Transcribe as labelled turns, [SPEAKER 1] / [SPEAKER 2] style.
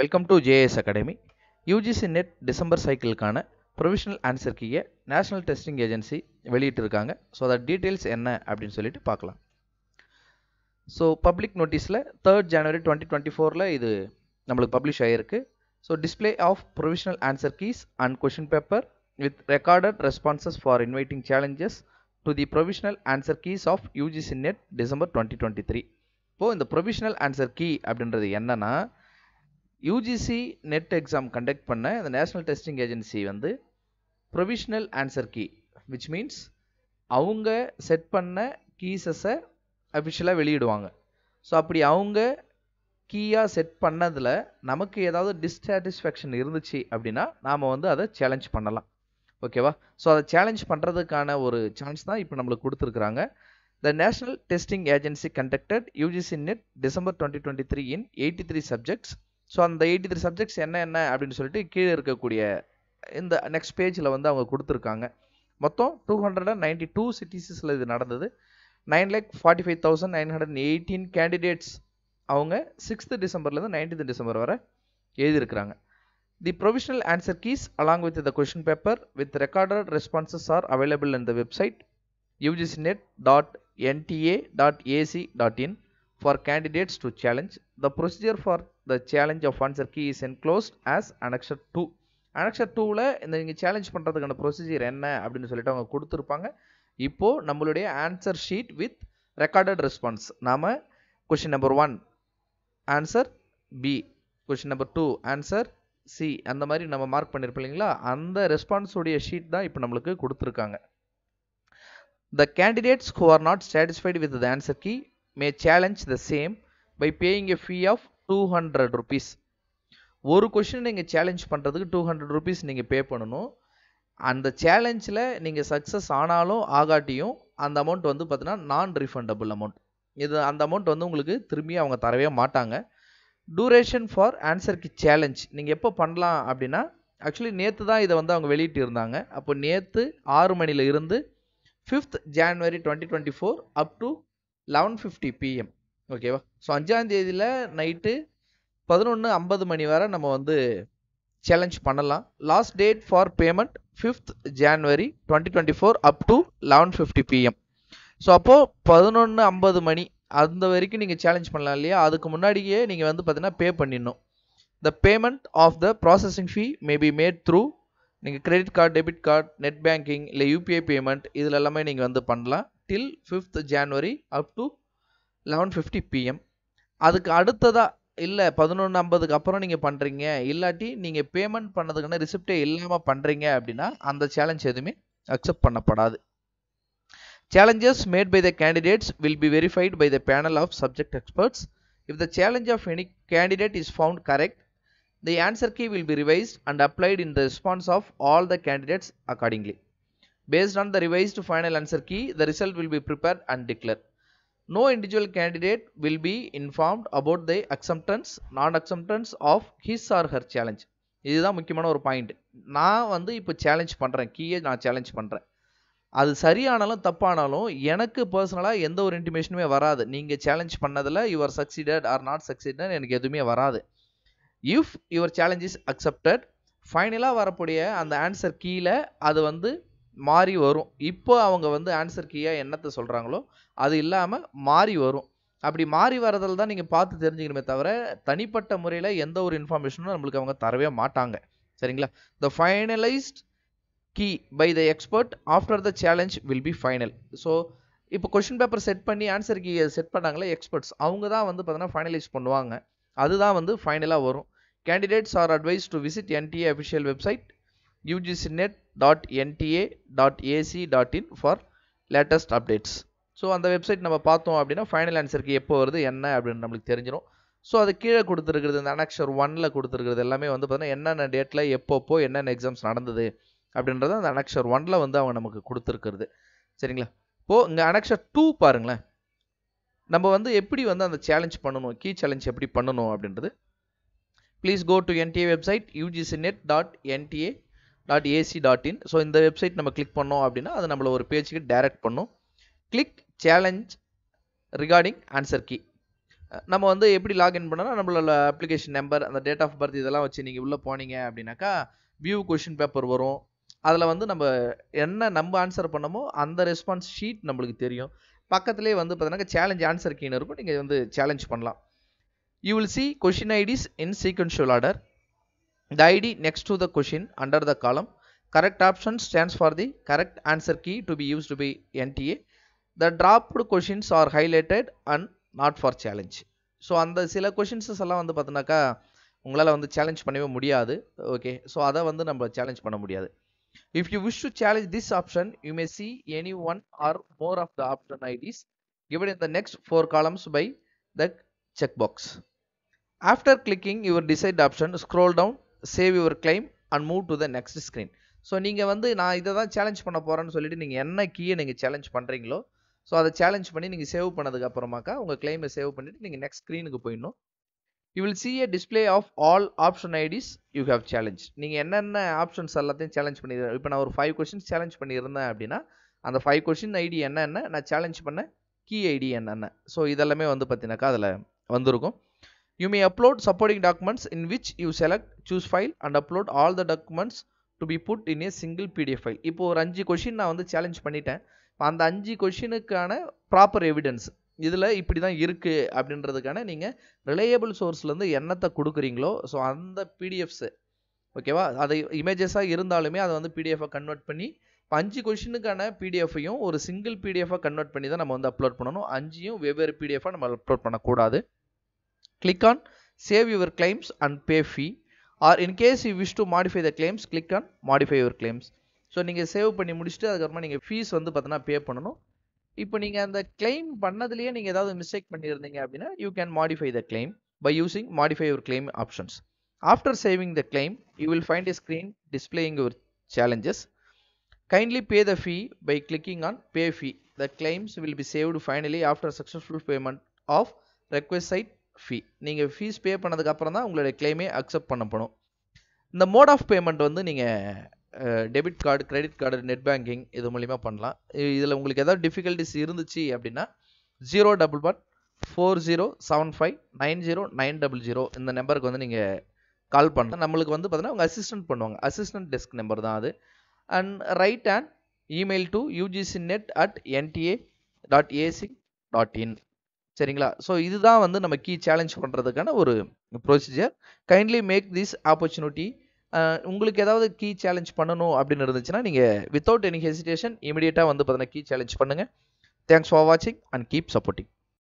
[SPEAKER 1] Welcome to JS academy UGC NET December சைக்கிளுக்கான provisional answer கீயை national testing agency வெளியிட்டிருக்காங்க so அதை details என்ன அப்படின்னு சொல்லிட்டு பார்க்கலாம் ஸோ பப்ளிக் நோட்டீஸில் தேர்ட் ஜனவரி டுவெண்ட்டி டுவெண்ட்டி ஃபோரில் இது நம்மளுக்கு பப்ளிஷ் ஆகிருக்கு so display of provisional answer keys and question paper with recorded responses for inviting challenges to the provisional answer keys of UGC NET December twenty twenty three இப்போது இந்த provisional answer key அப்படின்றது என்னென்னா UGC net exam conduct பண்ண இந்த national testing agency வந்து provisional answer key which means அவங்க set பண்ண கீஸஸை அஃபிஷியலாக வெளியிடுவாங்க ஸோ அப்படி அவங்க கீயாக செட் பண்ணதில் நமக்கு ஏதாவது டிஸ்டாட்டிஸ்ஃபேக்ஷன் இருந்துச்சு அப்படின்னா நாம் வந்து அதை சேலஞ்ச் பண்ணலாம் ஓகேவா ஸோ அதை சேலஞ்ச் பண்ணுறதுக்கான ஒரு சான்ஸ் தான் இப்போ நம்மளுக்கு கொடுத்துருக்குறாங்க the national testing agency conducted UGC NET December twenty twenty three in eighty three subjects so அந்த எயிட்டி த்ரீ சப்ஜெக்ட்ஸ் என்ன என்ன அப்படின்னு சொல்லிட்டு கீழே இருக்கக்கூடிய இந்த நெக்ஸ்ட் பேஜில் வந்து அவங்க கொடுத்துருக்காங்க மொத்தம் two hundred and ninety two சிட்டிஸில் இது நடந்தது nine lakh forty five thousand nine hundred eighteen candidates அவங்க சிக்ஸ்த்து டிசம்பர்லேருந்து நைன்டீன் டிசம்பர் வரை எழுதியிருக்கிறாங்க the provisional answer keys along with the question paper with recorded responses are available in the website UGC NET dot NTA dot ac dot in for candidates to challenge. The procedure for the challenge of answer key is enclosed as annexure 2. annexure 2 2ல இந்த நீங்கள் challenge பண்ணுறதுக்கான procedure என்ன அப்படினு சொல்லிட்டு அவங்க கொடுத்துருப்பாங்க இப்போது நம்மளுடைய answer sheet with recorded response நாம் question number 1 answer B. Question number 2 answer C. அந்த மாதிரி நம்ம மார்க் பண்ணியிருப்போம் இல்லைங்களா அந்த ரெஸ்பான்ஸுடைய ஷீட் தான் இப்போ நம்மளுக்கு கொடுத்துருக்காங்க The candidates who are not satisfied with the answer key may challenge the same by paying a fee of two hundred rupees ஒரு கொஷின் நீங்கள் சேலஞ்ச் பண்ணுறதுக்கு டூ ஹண்ட்ரட் ருபீஸ் நீங்கள் பே பண்ணணும் அந்த சேலஞ்சில் நீங்கள் சக்ஸஸ் ஆனாலும் ஆகாட்டியும் அந்த அமௌண்ட் வந்து பார்த்தீங்கன்னா நான் ரீஃபண்டபுள் அமௌண்ட் இது அந்த அமௌண்ட் வந்து உங்களுக்கு திரும்பி அவங்க தரவே மாட்டாங்க டூரேஷன் ஃபார் ஆன்சர்க்கு சேலஞ்ச் நீங்கள் எப்போ பண்ணலாம் அப்படின்னா ஆக்சுவலி நேற்று தான் இதை வந்து அவங்க வெளியிட்டு இருந்தாங்க அப்போ நேற்று ஆறு மணியில் இருந்து fifth January twenty twenty four up to eleven fifty PM ஓகேவா ஸோ தேதியில் நைட்டு பதினொன்று ஐம்பது மணி வரை நம்ம வந்து சேலஞ்ச் பண்ணலாம் last date for payment fifth January twenty twenty four up to eleven fifty PM so அப்போது பதினொன்று ஐம்பது மணி அந்த வரைக்கும் நீங்கள் சேலஞ்ச் பண்ணலாம் இல்லையா அதுக்கு முன்னாடியே நீங்கள் வந்து பார்த்தீங்கன்னா பே பண்ணிடணும் the payment of the processing fee may be made through நீங்கள் credit card debit card net banking இல்லை யூபிஐ பேமெண்ட் இதில் எல்லாமே நீங்கள் வந்து பண்ணலாம் till fifth January up to eleven fifty PM அதுக்கு அடுத்ததாக இல்லை பதினொன்று ஐம்பதுக்கு அப்புறம் நீங்கள் பண்ணுறீங்க இல்லாட்டி நீங்கள் பேமெண்ட் பண்ணதுக்கான ரிசிப்டே இல்லாமல் பண்ணுறீங்க அப்படின்னா அந்த சேலஞ்ச் எதுவுமே அக்செப்ட் பண்ணப்படாது challenges made by the candidates will be verified by the panel of subject experts if the challenge of any candidate is found correct the answer key will be revised and applied in the response of all the candidates accordingly Based on the revised final answer key, the result will be prepared and declared. No individual candidate will be informed about the acceptance, non-acceptance of his or her challenge. இதுதான் முக்கியமான ஒரு point நான் வந்து இப்போ challenge பண்ணுறேன் கீயை நான் challenge பண்ணுறேன் அது சரியானாலும் தப்பானாலும் எனக்கு பர்சனலாக எந்த ஒரு இன்டிமேஷனுமே வராது நீங்கள் சேலஞ்ச் பண்ணதில் your succeeded or not succeeded எனக்கு எதுவுமே வராது if your challenge is accepted ஃபைனலாக வரக்கூடிய அந்த ஆன்சர் கீழே அது வந்து மாறி வரும் இப்போ அவங்க வந்து ஆன்சர் கீயாக என்னத்தை சொல்கிறாங்களோ அது இல்லாமல் மாறி வரும் அப்படி மாறி வரதில் தான் நீங்கள் பார்த்து தெரிஞ்சுக்கணுமே தவிர தனிப்பட்ட முறையில் எந்த ஒரு இன்ஃபர்மேஷனும் நம்மளுக்கு அவங்க தரவே மாட்டாங்க சரிங்களா the finalised key by the expert after the challenge will be final so இப்போ கொஷின் பேப்பர் செட் பண்ணி ஆன்சர் கீ செட் பண்ணாங்களே எக்ஸ்பர்ட்ஸ் அவங்க தான் வந்து பார்த்தீங்கன்னா ஃபைனலைஸ் பண்ணுவாங்க அதுதான் வந்து ஃபைனலாக வரும் candidates are advised to visit NTA official website dot dot dot NTA ac in for latest updates so அந்த வெப்சைட் நம்ம பார்த்தோம் அப்படின்னா ஃபைனல் ஆன்சருக்கு எப்போ வருது என்ன அப்படின்னு நம்மளுக்கு தெரிஞ்சிடும் ஸோ அது கீழே கொடுத்துருக்குறது இந்த அனக்ஷர் ஒனில் கொடுத்துருக்குறது எல்லாமே வந்து பார்த்தீங்கன்னா என்னென்ன டேட்டில் எப்போப்போ என்னென்ன எக்ஸாம்ஸ் நடந்தது அப்படின்றத அந்த அனக்ஷர் ஒனில் வந்து அவங்க நமக்கு கொடுத்துருக்குறது சரிங்களா இப்போது இங்கே அனக்ஷர் டூ பாருங்களேன் நம்ம வந்து எப்படி வந்து அந்த சேலஞ்ச் பண்ணணும் கீ சேலஞ்ச் எப்படி பண்ணணும் அப்படின்றது please go to NTA website UGC NET dot NTA dot ac dot in so இந்த வெப்சைட் நம்ம கிளிக் பண்ணோம் அப்படின்னா அது நம்மளை ஒரு பேஜுக்கு டைரக்ட் பண்ணும் click challenge regarding answer key நம்ம வந்து எப்படி லாகின் பண்ணோம்னா நம்மளோட அப்ளிகேஷன் நம்பர் அந்த டேட் ஆஃப் பர்த் இதெல்லாம் வச்சு நீங்கள் உள்ளே போனீங்க அப்படின்னாக்கா வியூ கொஷின் பேப்பர் வரும் அதில் வந்து நம்ம என்ன நம்ம ஆன்சர் பண்ணமோ அந்த ரெஸ்பான்ஸ் ஷீட் நம்மளுக்கு தெரியும் பக்கத்துலேயே வந்து பார்த்தீங்கன்னா சேலஞ்ச் ஆன்சர் கீன்னு இருக்கும் நீங்கள் வந்து சேலஞ்ச் பண்ணலாம் you will see question IDs in sequential order The ID next to the question under the column correct option stands for the correct answer key to be used by NTA. The dropped questions are highlighted and not for challenge. So, so அந்த சில கொஷின்ஸஸ் எல்லாம் வந்து பார்த்தோன்னாக்கா உங்களால் வந்து challenge பண்ணவே முடியாது okay so அதை வந்து நம்ம சேலஞ்ச் பண்ண முடியாது If you wish to challenge this option, you may see any one or more of the option IDs given in the next four columns by the checkbox. After clicking your desired option, scroll down save your claim and move to the next screen so நீங்கள் வந்து நான் இதை தான் challenge பண்ண போகிறேன்னு சொல்லிட்டு நீங்கள் என்ன கீயை நீங்கள் சேலஞ்ச் பண்ணுறீங்களோ ஸோ அதை சேலஞ்ச் பண்ணி நீங்கள் சேவ் பண்ணதுக்கு அப்புறமாக்கா உங்கள் கிளைமை சேவ் பண்ணிவிட்டு நீங்கள் நெக்ஸ்ட் ஸ்க்ரீனுக்கு போயிடணும் you will see a display of all option IDs you have challenge நீங்கள் என்னென்ன ஆப்ஷன்ஸ் எல்லாத்தையும் சேலஞ்ச் பண்ணிடுறேன் இப்போ நான் ஒரு ஃபைவ் கொஷின்ஸ் சேலஞ்ச் பண்ணியிருந்தேன் அப்படின்னா அந்த ஃபைவ் கொஷின் ஐடி என்னென்ன நான் சேலஞ்ச் பண்ண கீ ஐடி என்னென்ன ஸோ இதெல்லாமே வந்து பார்த்தீங்கன்னாக்கா அதில் வந்திருக்கும் You may upload supporting documents in which you select choose file and upload all the documents to be put in a single PDF file இப்போ ஒரு அஞ்சு கொஷின் நான் வந்து சேலஞ்ச் பண்ணிட்டேன் அந்த அஞ்சு கொஷினுக்கான ப்ராப்பர் எவிடன்ஸ் இதில் இப்படி தான் இருக்குது அப்படின்றதுக்கான நீங்கள் ரிலையபிள் சோர்ஸ்லேருந்து என்னத்தை கொடுக்குறீங்களோ ஸோ அந்த பிடிஎஃப்ஸு ஓகேவா அதை இமேஜஸாக இருந்தாலுமே அதை வந்து பிடிஎஃபாக கன்வெர்ட் பண்ணி இப்போ அஞ்சு கொஷினுக்கான பிடிஎஃபையும் ஒரு சிங்கிள் பிடிஎஃபாக கன்வெர்ட் பண்ணி தான் நம்ம வந்து அப்லோட் பண்ணணும் அஞ்சையும் வெவ்வேறு பிடிஎஃபாக நம்ம அப்லோட் பண்ணக்கூடாது click on save your claims and pay fee or in case you wish to modify the claims click on modify your claims so நீங்கள் சேவ் பண்ணி முடிச்சுட்டு அதுக்கப்புறமா நீங்கள் ஃபீஸ் வந்து பார்த்தோன்னா பே பண்ணணும் இப்போ நீங்கள் அந்த கிளைம் பண்ணதுலேயே நீங்கள் ஏதாவது மிஸ்டேக் பண்ணியிருந்தீங்க அப்படின்னா you can modify the claim by using modify your claim options after saving the claim you will find a screen displaying your challenges kindly pay the fee by clicking on pay fee the claims will be saved finally after successful payment of request side fee நீங்கள் fees பே பண்ணதுக்கப்புறம் தான் உங்களுடைய கிளைமே accept பண்ணப்படும் இந்த mode of payment வந்து நீங்கள் debit card credit card net banking இது மூலிமா பண்ணலாம் இதில் உங்களுக்கு ஏதாவது டிஃபிகல்ட்டிஸ் இருந்துச்சு அப்படின்னா zero double one four zero seven five nine zero nine double zero இந்த நம்பருக்கு வந்து நீங்கள் கால் பண்ணலாம் நம்மளுக்கு வந்து பார்த்தீங்கன்னா உங்கள் அசிஸ்டன்ட் பண்ணுவாங்க அசிஸ்டன்ட் டெஸ்க் நம்பர் தான் அது and write and email to UGC NET at NTA dot ac dot in சரிங்களா ஸோ இதுதான் வந்து நம்ம கீ சேலஞ்ச் பண்ணுறதுக்கான ஒரு procedure kindly make this opportunity உங்களுக்கு ஏதாவது கீ சேலஞ்ச் பண்ணணும் அப்படின்னு இருந்துச்சுன்னா நீங்கள் வித்தவுட் எனி ஹெசிடேஷன் இமீடியட்டாக வந்து பார்த்தீங்கன்னா கீ சேலஞ்ச் பண்ணுங்கள் தேங்க்ஸ் ஃபார் வாட்சிங் அண்ட் கீப் சப்போர்ட்டிங்